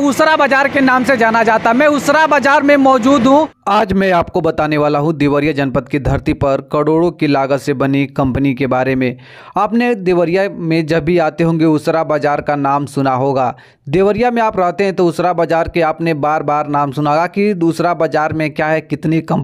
उसरा बाजार के नाम से जाना जाता मैं उसरा बाजार में मौजूद हूँ आज मैं आपको बताने वाला हूँ देवरिया जनपद की धरती पर करोड़ों की लागत से बनी कंपनी के बारे में आपने देवरिया में जब भी आते होंगे उसरा बाजार का नाम सुना होगा देवरिया में आप रहते हैं तो उसरा बाजार के आपने बार बार नाम सुना होगा कि दूसरा बाजार में क्या है कितनी कंपनी